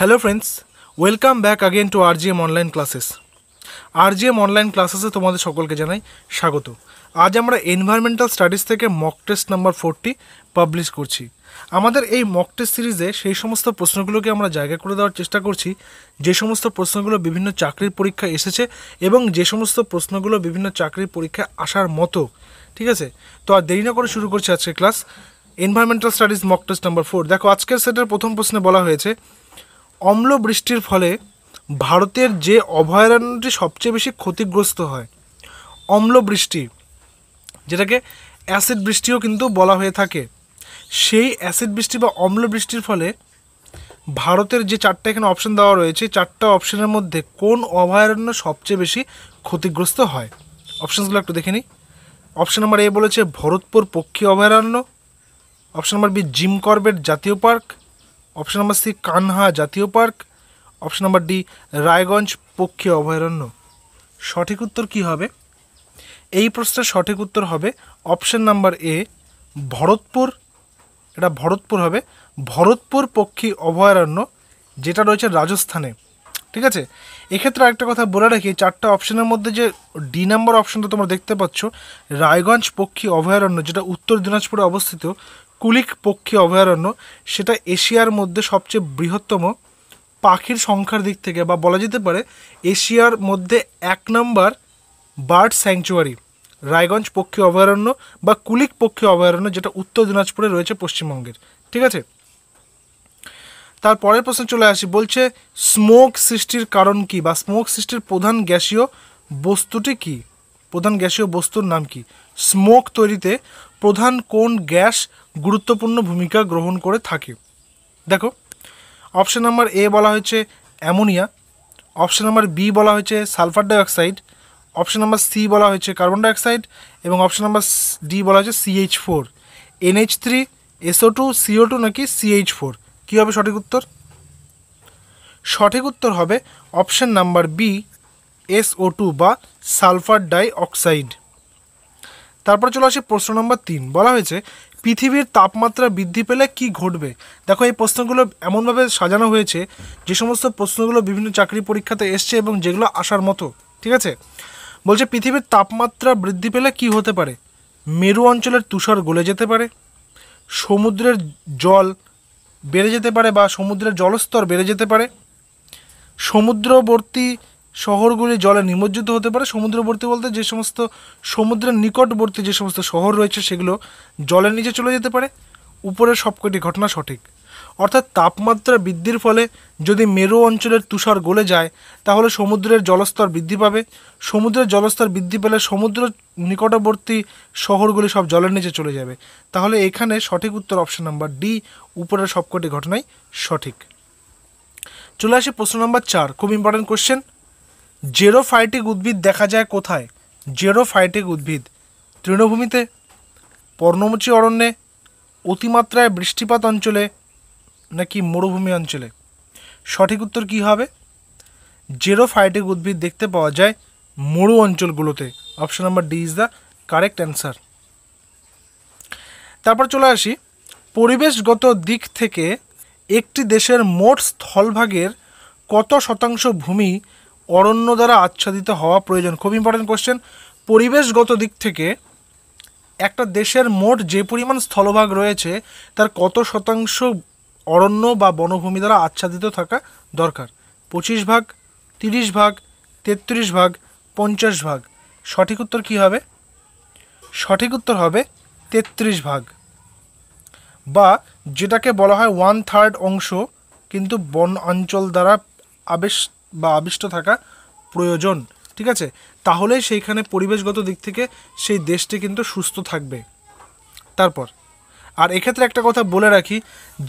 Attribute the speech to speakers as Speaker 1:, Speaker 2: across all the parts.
Speaker 1: hello friends welcome back again to RGM online classes RGM online ক্লাসেসে তোমাদের সকলকে জানাই স্বাগত আজ আমরা এনভায়রনমেন্টাল স্টাডিজ থেকে mock test number forty publish করছি আমাদের এই মক টেস্ট সিরিজে সেই সমস্ত প্রশ্নগুলোকে আমরা জায়গা করে দেওয়ার চেষ্টা করছি যে সমস্ত প্রশ্নগুলো বিভিন্ন চাকরির পরীক্ষায় এসেছে এবং যে সমস্ত প্রশ্নগুলো বিভিন্ন চাকরির পরীক্ষায় আসার মতো ঠিক আছে তো আর দেরি না করে শুরু করছি আজকে class environmental studies mock test number four দেখো আজকের সেটের প্রথম প্রশ্নে বলা হয়েছে অম্ল বৃষ্টির ফলে ভারতের যে অভয়ারণ্যটি সবচেয়ে বেশি ক্ষতিগ্রস্ত হয় অম্ল বৃষ্টি যেটাকে অ্যাসিড বৃষ্টিও কিন্তু বলা হয়ে থাকে সেই অ্যাসিড বৃষ্টি বা অম্ল বৃষ্টির ফলে ভারতের যে চারটা এখানে অপশন দেওয়া রয়েছে চারটা অপশনের মধ্যে কোন অভয়ারণ্য সবচেয়ে বেশি ক্ষতিগ্রস্ত হয় অপশানসগুলো একটু দেখে নিই অপশন নাম্বার এ বলেছে ভরতপুর পক্ষী অভয়ারণ্য option number B Jim Corbett জাতীয় park option number C Kanha জাতীয় park option number D Raiganj পক্ষী অভয়ারণ্য সঠিক উত্তর কি হবে এই প্রশ্নের সঠিক উত্তর হবে অপশন নাম্বার এ ভরতপুর এটা ভরতপুর হবে ভরতপুর পক্ষী অভয়ারণ্য যেটা রয়েছে রাজস্থানে ঠিক আছে এক্ষেত্রে একটা কথা বলে রাখি চারটা অপশনের মধ্যে যে ডি নাম্বার অপশনটা তোমরা দেখতে পাচ্ছ রায়গঞ্জ পক্ষী অভয়ারণ্য যেটা উত্তর দিনাজপুরে অবস্থিত কুলিক পক্ষী অভয়ারণ্য সেটা এশিয়ার মধ্যে সবচেয়ে বৃহত্তম পাখির সংখ্যার দিক থেকে বা বলা যেতে পারে এশিয়ার মধ্যে এক নম্বর বার্ড স্যাংচুয়ারি রায়গঞ্জ পক্ষী অভয়ারণ্য বা কুলিক পক্ষী অভয়ারণ্য যেটা উত্তর দিনাজপুরে রয়েছে পশ্চিমবঙ্গের ঠিক আছে তার পরের প্রশ্ন চলে আসি বলছে স্মোক সৃষ্টির কারণ কি বা স্মোক সৃষ্টির প্রধান গ্যাসীয় বস্তুটি কী প্রধান গ্যাসীয় বস্তুর নাম কি স্মোক তৈরিতে প্রধান কোন গ্যাস গুরুত্বপূর্ণ ভূমিকা গ্রহণ করে থাকে দেখো অপশান নাম্বার এ বলা হয়েছে অ্যামোনিয়া অপশান নাম্বার বি বলা হয়েছে sulphur dioxide option number C বলা হয়েছে কার্বন ডাইঅক্সাইড এবং অপশান নাম্বার ডি বলা হয়েছে CH four NH three SO two CO two নাকি সিএইচ ফোর কী হবে সঠিক উত্তর সঠিক উত্তর হবে option number B SO two বা সালফার ডাই অক্সাইড তারপর চলে আসে প্রশ্ন নম্বর তিন বলা হয়েছে পৃথিবীর তাপমাত্রা বৃদ্ধি পেলে কি ঘটবে দেখো এই প্রশ্নগুলো এমনভাবে সাজানো হয়েছে যে সমস্ত প্রশ্নগুলো বিভিন্ন চাকরি পরীক্ষাতে এসছে এবং যেগুলো আসার মতো ঠিক আছে বলছে পৃথিবীর তাপমাত্রা বৃদ্ধি পেলে কি হতে পারে মেরু অঞ্চলের তুষার গলে যেতে পারে সমুদ্রের জল বেড়ে যেতে পারে বা সমুদ্রের জলস্তর বেড়ে যেতে পারে সমুদ্রবর্তী শহরগুলি জলে নিমজ্জিত হতে পারে সমুদ্রবর্তী বলতে যে সমস্ত সমুদ্রের নিকটবর্তী যে সমস্ত শহর রয়েছে সেগুলো জলের নিচে চলে যেতে পারে উপরের সবকটি ঘটনা সঠিক অর্থাৎ তাপমাত্রা বৃদ্ধির ফলে যদি মেরু অঞ্চলের তুষার গলে যায় তাহলে সমুদ্রের জলস্তর বৃদ্ধি পাবে সমুদ্রের জলস্তর বৃদ্ধি পেলে সমুদ্র নিকটবর্তী শহরগুলি সব জলের নিচে চলে যাবে তাহলে এখানে সঠিক উত্তর অপশন নাম্বার ডি উপরের সবকটি ঘটনাই সঠিক চলে আসি প্রশ্ন নাম্বার চার খুব ইম্পর্টেন্ট কোশ্চেন জেরোফাইটিক উদ্ভিদ দেখা যায় কোথায় জেরোফাইটিক উদ্ভিদ তৃণভূমিতে পর্ণমোচী অরণ্যে অতিমাত্রায় বৃষ্টিপাত অঞ্চলে নাকি মরুভূমি অঞ্চলে সঠিক উত্তর কী হবে জেরোফাইটিক উদ্ভিদ দেখতে পাওয়া যায় মরু অঞ্চলগুলোতে option number D is the correct answer তারপর চলে আসি পরিবেশগত দিক থেকে একটি দেশের মোট স্থলভাগের কত শতাংশ ভূমি অরণ্য দ্বারা আচ্ছাদিত হওয়া প্রয়োজন খুব ইম্পর্টেন্ট কোশ্চেন পরিবেশগত দিক থেকে একটা দেশের মোট যে পরিমাণ স্থলভাগ রয়েছে তার কত শতাংশ অরণ্য বা বনভূমি দ্বারা আচ্ছাদিত থাকা দরকার পঁচিশ ভাগ তিরিশ ভাগ তেত্রিশ ভাগ পঞ্চাশ ভাগ সঠিক উত্তর কী হবে সঠিক উত্তর হবে তেত্রিশ ভাগ বা যেটাকে বলা হয় ওয়ান থার্ড অংশ কিন্তু বন অঞ্চল দ্বারা আবেশ বা আবিষ্ট থাকা প্রয়োজন ঠিক আছে তাহলে সেইখানে পরিবেশগত দিক থেকে সেই দেশটি কিন্তু সুস্থ থাকবে তারপর আর এক্ষেত্রে একটা কথা বলে রাখি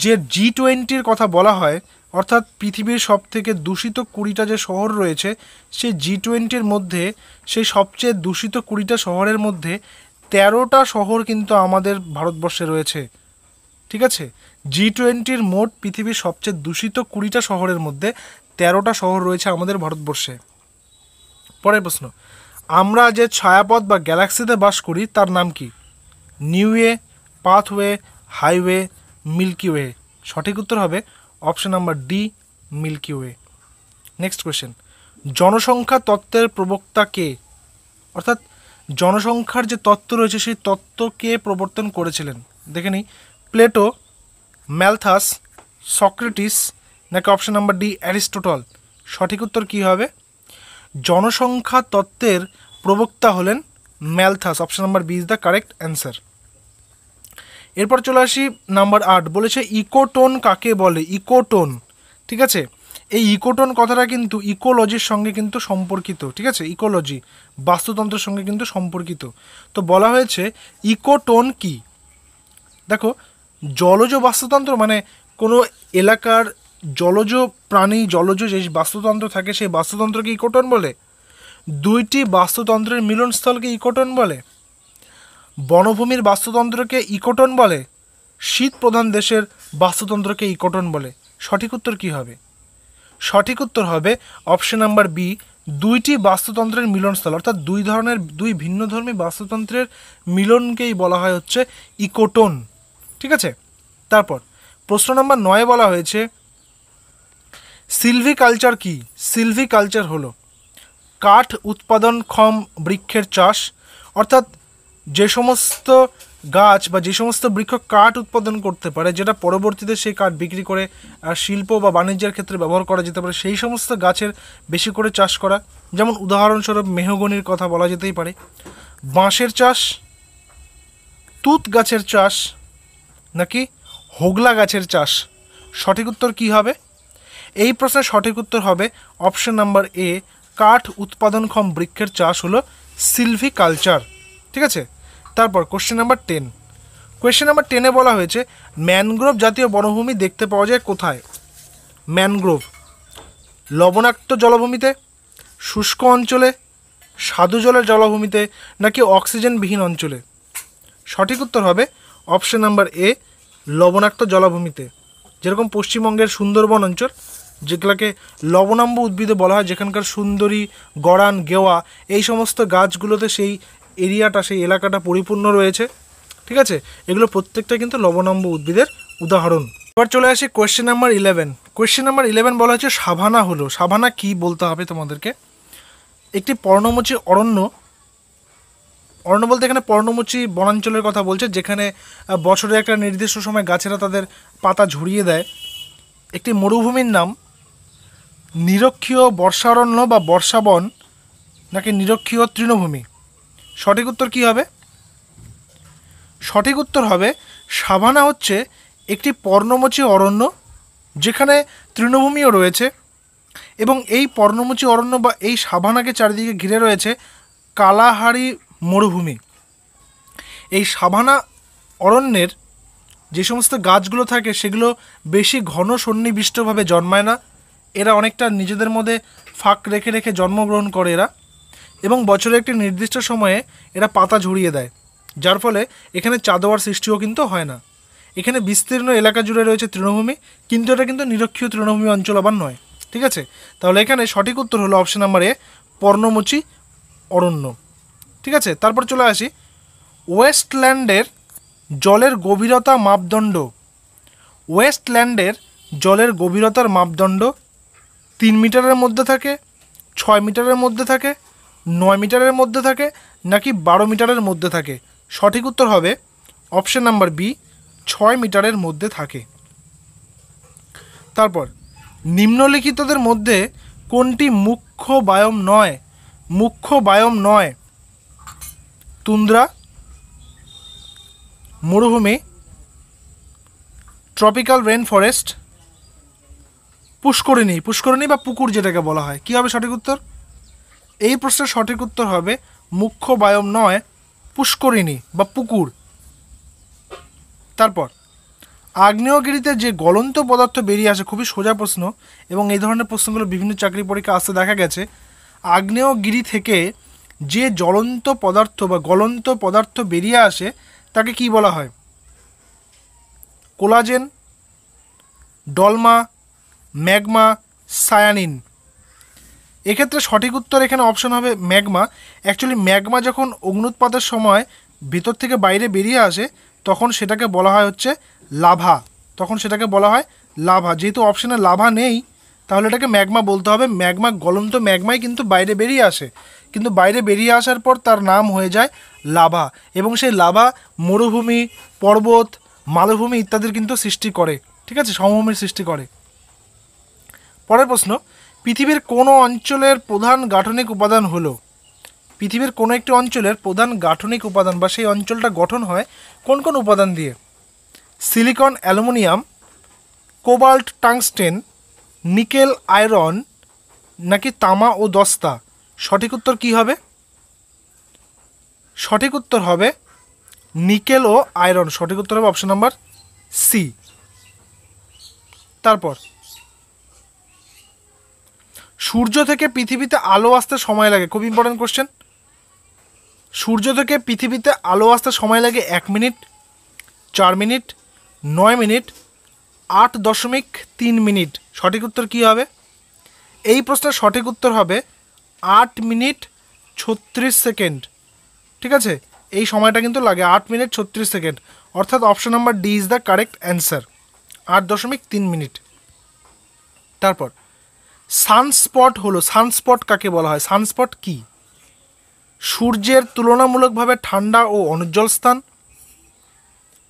Speaker 1: যে জি টোয়েন্টির কথা বলা হয় অর্থাৎ পৃথিবীর সব থেকে দূষিত কুড়িটা যে শহর রয়েছে সেই জি টোয়েন্টির মধ্যে সেই সবচেয়ে দূষিত কুড়িটা শহরের মধ্যে তেরোটা শহর কিন্তু আমাদের ভারতবর্ষে রয়েছে ঠিক আছে জি টোয়েন্টির মোট পৃথিবীর সবচেয়ে দূষিত কুড়িটা শহরের মধ্যে তেরোটা শহর রয়েছে আমাদের ভারতবর্ষে পরের প্রশ্ন আমরা যে ছায়াপথ বা গ্যালাক্সিতে বাস করি তার নাম কি new way pathway highway milky way সঠিক উত্তর হবে option number D milky way next question জনসংখ্যা তত্ত্বের প্রবক্তা কে অর্থাৎ জনসংখ্যার যে তত্ত্ব রয়েছে সেই তত্ত্ব কে প্রবর্তন করেছিলেন দেখে নিই প্লেটো ম্যালথাস সক্রেটিস নাকি অপশান নাম্বার ডি অ্যারিস্টোটল সঠিক উত্তর কী হবে জনসংখ্যা তত্ত্বের প্রবক্তা হলেন Malthus option number B is the correct answer এরপর চলে আসি নাম্বার আট বলেছে ইকোটোন কাকে বলে ইকোটোন ঠিক আছে এই ইকোটোন কথাটা কিন্তু ইকোলজির সঙ্গে কিন্তু সম্পর্কিত ঠিক আছে ইকোলজি বাস্তুতন্ত্রের সঙ্গে কিন্তু সম্পর্কিত তো বলা হয়েছে ইকোটোন কি দেখো জলজ বাস্তুতন্ত্র মানে কোনো এলাকার জলজ প্রাণী জলজ যে বাস্তুতন্ত্র থাকে সেই বাস্তুতন্ত্রকে ইকোটন বলে দুইটি বাস্তুতন্ত্রের মিলনস্থলকে ইকোটন বলে বনভূমির বাস্তুতন্ত্রকে ইকোটন বলে শীত প্রধান দেশের বাস্তুতন্ত্রকে ইকোটন বলে সঠিক উত্তর কী হবে সঠিক উত্তর হবে অপশন নাম্বার বি দুইটি বাস্তুতন্ত্রের মিলনস্থল অর্থাৎ দুই ধরনের দুই ভিন্ন ধর্মী বাস্তুতন্ত্রের মিলনকেই বলা হয় হচ্ছে ইকোটন ঠিক আছে তারপর প্রশ্ন নম্বর নয় বলা হয়েছে সিলভিকালচার কি সিলভিকালচার হলো কাঠ উৎপাদনক্ষম বৃক্ষের চাষ অর্থাৎ যে সমস্ত গাছ বা যে সমস্ত বৃক্ষ কাঠ উৎপাদন করতে পারে যেটা পরবর্তীতে সেই কাঠ বিক্রি করে শিল্প বা বাণিজ্যের ক্ষেত্রে ব্যবহার করা যেতে পারে সেই সমস্ত গাছের বেশি করে চাষ করা যেমন উদাহরণস্বরূপ মেহগনির কথা বলা যেতেই পারে বাঁশের চাষ তুত গাছের চাষ নাকি হোগলা গাছের চাষ সঠিক উত্তর কী হবে এই প্রশ্নের সঠিক উত্তর হবে অপশন নাম্বার এ কাঠ উৎপাদনক্ষম বৃক্ষের চাষ হলো সিলভি কালচার ঠিক আছে তারপর question number ten question number টেনে বলা হয়েছে ম্যানগ্রোভ জাতীয় বনভূমি দেখতে পাওয়া যায় কোথায় ম্যানগ্রোভ লবণাক্ত জলভূমিতে শুষ্ক অঞ্চলে সাধু জলের জলভূমিতে নাকি অক্সিজেনবিহীন অঞ্চলে সঠিক উত্তর হবে অপশন নাম্বার এ লবণাক্ত জলাভূমিতে যেরকম পশ্চিমবঙ্গের সুন্দরবন অঞ্চল যেগুলোকে লবণাম্ব উদ্ভিদে বলা হয় যেখানকার সুন্দরী গড়ান গেওয়া এই সমস্ত গাছগুলোতে সেই এরিয়াটা সেই এলাকাটা পরিপূর্ণ রয়েছে ঠিক আছে এগুলো প্রত্যেকটা কিন্তু লবণাম্ব উদ্ভিদের উদাহরণ এবার চলে আসি question number eleven question number eleven বলা হচ্ছে সাভানা হলো সাভানা কি বলতে হবে তোমাদেরকে একটি পর্ণমোচী অরণ্য অরণ্য বলতে এখানে পর্ণমোচী বনাঞ্চলের কথা বলছে যেখানে বছরে একটা নির্দিষ্ট সময় গাছেরা তাদের পাতা ঝরিয়ে দেয় একটি মরুভূমির নাম নিরক্ষীয় বর্ষারণ্য বা বর্ষাবন নাকি নিরক্ষীয় তৃণভূমি সঠিক উত্তর কী হবে সঠিক উত্তর হবে সাভানা হচ্ছে একটি পর্ণমোচী অরণ্য যেখানে তৃণভূমিও রয়েছে এবং এই পর্ণমোচী অরণ্য বা এই সাভানাকে চারিদিকে ঘিরে রয়েছে কালাহারি মরুভূমি এই সাভানা অরণ্যের যে সমস্ত গাছগুলো থাকে সেগুলো বেশি ঘন সন্নিবিষ্টভাবে জন্মায় না এরা অনেকটা নিজেদের মধ্যে ফাঁক রেখে রেখে জন্মগ্রহণ করে এরা এবং বছরে একটি নির্দিষ্ট সময়ে এরা পাতা ঝরিয়ে দেয় যার ফলে এখানে চাঁদোয়ার সৃষ্টিও কিন্তু হয় না এখানে বিস্তীর্ণ এলাকা জুড়ে রয়েছে তৃণভূমি কিন্তু এটা কিন্তু নিরক্ষীয় তৃণভূমি অঞ্চল আবার নয় ঠিক আছে তাহলে এখানে সঠিক উত্তর হলো অপশন নাম্বার এ পর্ণমোচী অরণ্য ঠিক আছে তারপর চলে আসি ওয়েস্টল্যান্ডের জলের গভীরতা মাপদণ্ড ওয়েস্টল্যান্ডের জলের গভীরতার মাপদণ্ড তিন মিটারের মধ্যে থাকে ছয় মিটারের মধ্যে থাকে নয় মিটারের মধ্যে থাকে নাকি বারো মিটারের মধ্যে থাকে সঠিক উত্তর হবে অপশান নাম্বার বি ছয় মিটারের মধ্যে থাকে তারপর নিম্নলিখিতদের মধ্যে কোনটি মুখ্য বায়ম নয় মুখ্য বায়ম নয় তুন্দ্রা মরুভূমি ট্রপিক্যাল রেন ফরেস্ট পুষ্করিণী পুষ্করিণী বা পুকুর যেটাকে বলা হয় কী হবে সঠিক উত্তর এই প্রশ্নের সঠিক উত্তর হবে মুখ্য বায়ম নয় পুষ্করিণী বা পুকুর তারপর আগ্নেয়গিরিতে যে গলন্ত পদার্থ বেরিয়ে আসে খুবই সোজা প্রশ্ন এবং এই ধরনের প্রশ্নগুলো বিভিন্ন চাকরি পরীক্ষা আসতে দেখা গেছে আগ্নেয়গিরি থেকে যে জ্বলন্ত পদার্থ বা গলন্ত পদার্থ বেরিয়ে আসে তাকে কি বলা হয় কোলাজেন ডলমা ম্যাগমা সায়ানিন এক্ষেত্রে সঠিক উত্তর এখানে অপশন হবে ম্যাগমা অ্যাকচুয়ালি ম্যাগমা যখন অগ্নুৎপাতের সময় ভেতর থেকে বাইরে বেরিয়ে আসে তখন সেটাকে বলা হয় হচ্ছে লাভা তখন সেটাকে বলা হয় লাভা যেহেতু অপশানে লাভা নেই তাহলে এটাকে ম্যাগমা বলতে হবে ম্যাগমা গলন্ত ম্যাগমাই কিন্তু বাইরে বেরিয়ে আসে কিন্তু বাইরে বেরিয়ে আসার পর তার নাম হয়ে যায় লাভা এবং সেই লাভা মরুভূমি পর্বত মালভূমি ইত্যাদির কিন্তু সৃষ্টি করে ঠিক আছে সমভূমির সৃষ্টি করে পরের প্রশ্ন পৃথিবীর কোনো অঞ্চলের প্রধান গাঠনিক উপাদান হলো পৃথিবীর কোনো একটি অঞ্চলের প্রধান গাঠনিক উপাদান বা সেই অঞ্চলটা গঠন হয় কোন কোন উপাদান দিয়ে silicon aluminium cobalt tungsten nickel iron নাকি তামা ও দস্তা সঠিক উত্তর কী হবে সঠিক উত্তর হবে নিকেল ও আয়রন সঠিক উত্তর হবে অপশন নাম্বার সি তারপর সূর্য থেকে পৃথিবীতে আলো আসতে সময় লাগে খুব ইম্পর্টেন্ট কোশ্চেন সূর্য থেকে পৃথিবীতে আলো আসতে সময় লাগে এক মিনিট চার মিনিট নয় মিনিট আট দশমিক তিন মিনিট সঠিক উত্তর কী হবে এই প্রশ্নের সঠিক উত্তর হবে আট মিনিট ছত্রিশ সেকেন্ড ঠিক আছে এই সময়টা কিন্তু লাগে আট মিনিট ছত্রিশ সেকেন্ড অর্থাৎ option number D is the correct answer আট দশমিক তিন মিনিট তারপর সানস্পট হলো সানস্পট কাকে বলা হয় সানস্পট কি সূর্যের তুলনামূলকভাবে ঠান্ডা ও অনুজ্জ্বল স্থান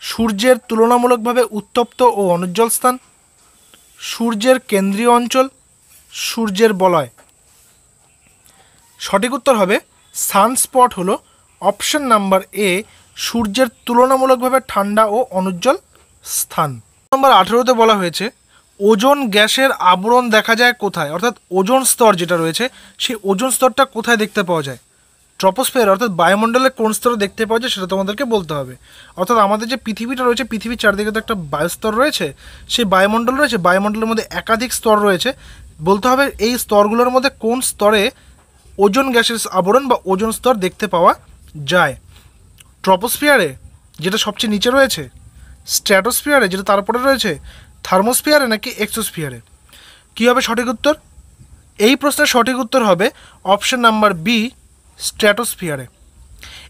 Speaker 1: সূর্যের তুলনামূলকভাবে উত্তপ্ত ও অনুজ্জ্বল স্থান সূর্যের কেন্দ্রীয় অঞ্চল সূর্যের বলয় সঠিক উত্তর হবে সানস্পট হলো অপশন নাম্বার এ সূর্যের তুলনামূলকভাবে ঠান্ডা ও অনুজ্জ্বল স্থান নম্বর আঠেরোতে বলা হয়েছে ওজন গ্যাসের আবরণ দেখা যায় কোথায় অর্থাৎ ওজন স্তর যেটা রয়েছে সেই ওজন স্তরটা কোথায় দেখতে পাওয়া যায় ট্রপোস্ফেয়ার অর্থাৎ বায়ুমণ্ডলের কোন স্তরে দেখতে পাওয়া যায় সেটা তোমাদেরকে বলতে হবে অর্থাৎ আমাদের যে পৃথিবীটা রয়েছে পৃথিবীর চারদিকে তো একটা বায়ুস্তর রয়েছে সেই বায়ুমণ্ডল রয়েছে বায়ুমণ্ডলের মধ্যে একাধিক স্তর রয়েছে বলতে হবে এই স্তরগুলোর মধ্যে কোন স্তরে ওজন গ্যাসের আবরণ বা ওজন স্তর দেখতে পাওয়া যায় ট্রপোস্ফিয়ারে যেটা সবচেয়ে নিচে রয়েছে স্ট্র্যাটোস্ফিয়ারে যেটা তারপরে রয়েছে থার্মোস্ফিয়ারে নাকি এক্সোস্ফিয়ারে কী হবে সঠিক উত্তর এই প্রশ্নের সঠিক উত্তর হবে অপশান নাম্বার বি স্ট্র্যাটোস্ফিয়ারে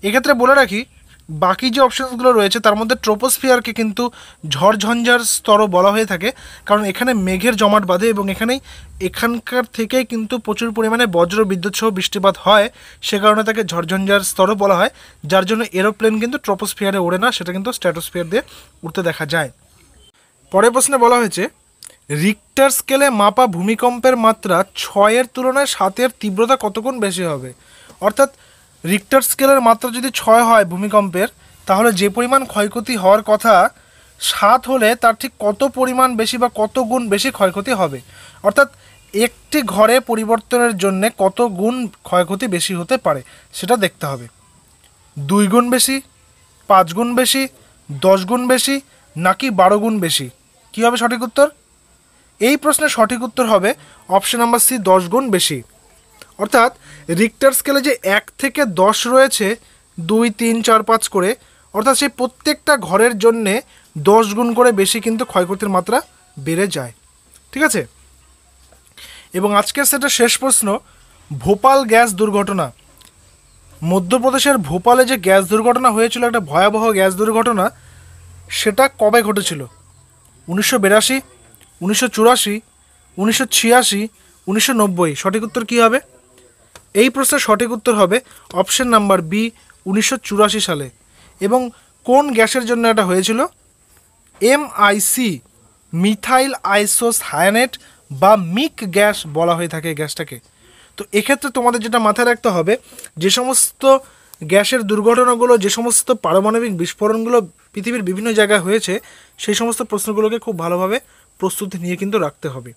Speaker 1: এক্ষেত্রে বলে রাখি বাকি যে অপশানসগুলো রয়েছে তার মধ্যে ট্রোপোস্ফিয়ারকে কিন্তু ঝড়ঝঞ্ঝার স্তরও বলা হয়ে থাকে কারণ এখানে মেঘের জমাট বাঁধে এবং এখানেই এখানকার থেকেই কিন্তু প্রচুর পরিমাণে বজ্র বিদ্যুৎ সহ বৃষ্টিপাত হয় সে কারণে তাকে ঝড়ঝঞ্ঝার স্তরও বলা হয় যার জন্য এরোপ্লেন কিন্তু ট্রোপোস্ফিয়ারে ওড়ে না সেটা কিন্তু স্ট্যাটোস্ফিয়ার দিয়ে উঠতে দেখা যায় পরের প্রশ্নে বলা হয়েছে রিক্টার স্কেলে মাপা ভূমিকম্পের মাত্রা ছয়ের তুলনায় সাতের তীব্রতা কতক্ষণ বেশি হবে অর্থাৎ রিক্টার স্কেলের মাত্রা যদি ছয় হয় ভূমিকম্পের তাহলে যে পরিমাণ ক্ষয়ক্ষতি হওয়ার কথা সাত হলে তার ঠিক কত পরিমাণ বেশি বা কত গুণ বেশি ক্ষয়ক্ষতি হবে অর্থাৎ একটি ঘরে পরিবর্তনের জন্য কত গুণ ক্ষয়ক্ষতি বেশি হতে পারে সেটা দেখতে হবে দুই গুণ বেশি পাঁচ গুণ বেশি দশ গুণ বেশি নাকি বারো গুণ বেশি কী হবে সঠিক উত্তর এই প্রশ্নের সঠিক উত্তর হবে অপশন নাম্বার সি দশ গুণ বেশি অর্থাৎ রিক্টার স্কেলে যে এক থেকে দশ রয়েছে দুই তিন চার পাঁচ করে অর্থাৎ সেই প্রত্যেকটা ঘরের জন্যে দশ গুণ করে বেশি কিন্তু ক্ষয়ক্ষতির মাত্রা বেড়ে যায় ঠিক আছে এবং আজকের সেটা শেষ প্রশ্ন ভোপাল গ্যাস দুর্ঘটনা মধ্যপ্রদেশের ভোপালে যে গ্যাস দুর্ঘটনা হয়েছিল একটা ভয়াবহ গ্যাস দুর্ঘটনা সেটা কবে ঘটেছিল উনিশশো বিরাশি উনিশশো চুরাশি উনিশশো ছিয়াশি উনিশশো নব্বই সঠিক উত্তর কী হবে এই প্রশ্নের সঠিক উত্তর হবে অপশন নাম্বার বি উনিশশো সালে এবং কোন গ্যাসের জন্য এটা হয়েছিল এম আইসি মিথাইল আইসোস হায়ানেট বা মিক গ্যাস বলা হয়ে থাকে গ্যাসটাকে তো এক্ষেত্রে তোমাদের যেটা মাথায় রাখতে হবে যে সমস্ত গ্যাসের দুর্ঘটনাগুলো যে সমস্ত পারমাণবিক বিস্ফোরণগুলো পৃথিবীর বিভিন্ন জায়গায় হয়েছে সেই সমস্ত প্রশ্নগুলোকে খুব ভালোভাবে প্রস্তুতি নিয়ে কিন্তু রাখতে হবে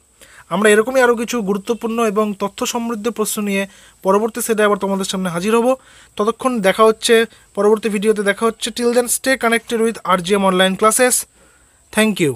Speaker 1: আমরা এরকমই আরও কিছু গুরুত্বপূর্ণ এবং তথ্য সমৃদ্ধ প্রশ্ন নিয়ে পরবর্তী সেটে আবার তোমাদের সামনে হাজির হব ততক্ষণ দেখা হচ্ছে পরবর্তী ভিডিওতে দেখা হচ্ছে till then stay connected with R G M online classes thank you